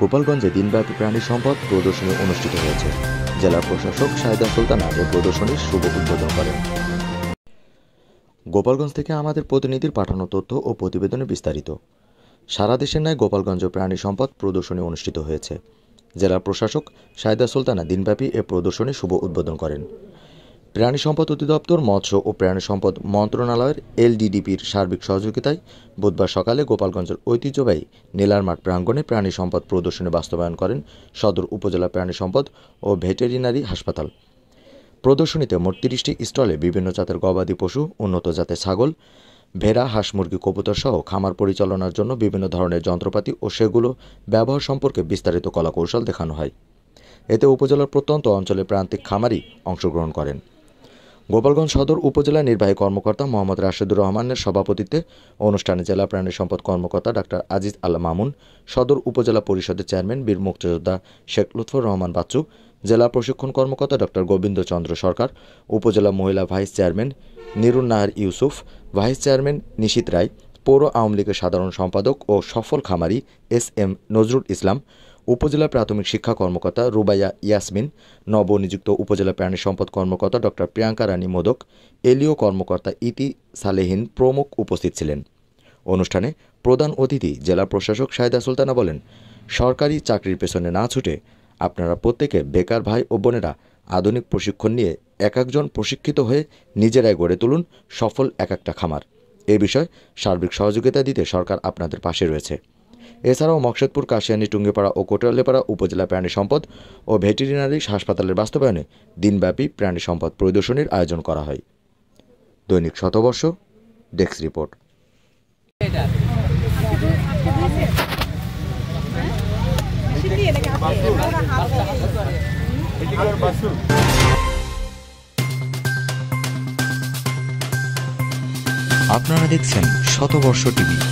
গোপালগঞ্জে দিনব্যাপী প্রাণী সম্পদ প্রদর্শনী অনুষ্ঠিত হয়েছে জেলা প্রশাসক সায়দা সুলতানা এ প্রদর্শনীর শুভ উদ্বোধন করেন গোপালগঞ্জ থেকে আমাদের প্রতিনিধির পাঠানো তথ্য ও প্রতিবেদনে বিস্তারিত সারা দেশের ন্যায় গোপালগঞ্জ প্রাণী সম্পদ প্রদর্শনী অনুষ্ঠিত হয়েছে জেলা প্রশাসক সায়দা সুলতানা দিনব্যাপী এ প্রদর্শনী শুভ উদ্বোধন করেন প্রাণী সম্পদ অধিদপ্তর মৎস্য ও প্রাণী সম্পদ মন্ত্রণালয়ের এলডিডিপির সার্বিক সহযোগিতায় বুধবার সকালে গোপালগঞ্জের ঐতিহ্যবাহী নীলার মাঠ প্রাঙ্গণে প্রাণী সম্পদ প্রদর্শনী বাস্তবায়ন করেন সদর উপজেলা প্রাণী সম্পদ ও ভেটেরিনারি হাসপাতাল প্রদর্শনীতে মোট তিরিশটি স্টলে বিভিন্ন জাতের গবাদি পশু উন্নত জাতের ছাগল ভেড়া হাঁস মুরগি কবুতর সহ খামার পরিচালনার জন্য বিভিন্ন ধরনের যন্ত্রপাতি ও সেগুলো ব্যবহার সম্পর্কে বিস্তারিত কলাকৌশল দেখানো হয় এতে উপজেলার প্রত্যন্ত অঞ্চলে প্রান্তিক খামারি অংশগ্রহণ করেন গোপালগঞ্জ সদর উপজেলা নির্বাহী কর্মকর্তা মোহাম্মদ রাশেদুর রহমানের সভাপতিত্বে অনুষ্ঠানে জেলা প্রাণী সম্পদ কর্মকর্তা ডাক্তার আজিজ আল মামুন সদর উপজেলা পরিষদের চেয়ারম্যান বীর মুক্তিযোদ্ধা শেখ লুৎফর রহমান বাচ্চু জেলা প্রশিক্ষণ কর্মকর্তা ডক্টর গোবিন্দচন্দ্র সরকার উপজেলা মহিলা vice chairman Nirun Nahar Yusuf vice chairman Nishit Roy পৌর আওয়ামী লীগের সাধারণ সম্পাদক ও সফল খামারি এস এম নজরুল ইসলাম উপজেলা প্রাথমিক শিক্ষা কর্মকর্তা রুবাইয়া ইয়াসমিন নবনিযুক্ত উপজেলা প্রাণী সম্পদ কর্মকর্তা ডক্টর প্রিয়াঙ্কা রানী মোদক এলিও কর্মকর্তা ইতি সালেহীন প্রমুখ উপস্থিত ছিলেন অনুষ্ঠানে প্রধান অতিথি জেলা প্রশাসক সায়দা সুলতানা বলেন সরকারি চাকরির পেছনে না ছুটে আপনারা প্রত্যেকে বেকার ভাই ও বোনেরা আধুনিক প্রশিক্ষণ নিয়ে এক একজন প্রশিক্ষিত হয়ে নিজেরাই গড়ে তুলুন সফল এক একটা খামার এ বিষয়ে সার্বিক সহযোগিতা দিতে সরকার আপনাদের পাশে রয়েছে এছাড়াও মকসেদপুর কাশিয়ানি টুঙ্গিপাড়া ও কোটালেপাড়া উপজেলা প্রাণী সম্পদ ও ভেটেরিনারি হাসপাতালের বাস্তবায়নে দিনব্যাপী প্রাণী সম্পদ পরিদর্শনীর আয়োজন করা হয় দৈনিক শতবর্ষ ডেস্ক রিপোর্ট আপনারা দেখছেন শতবর্ষ টিভি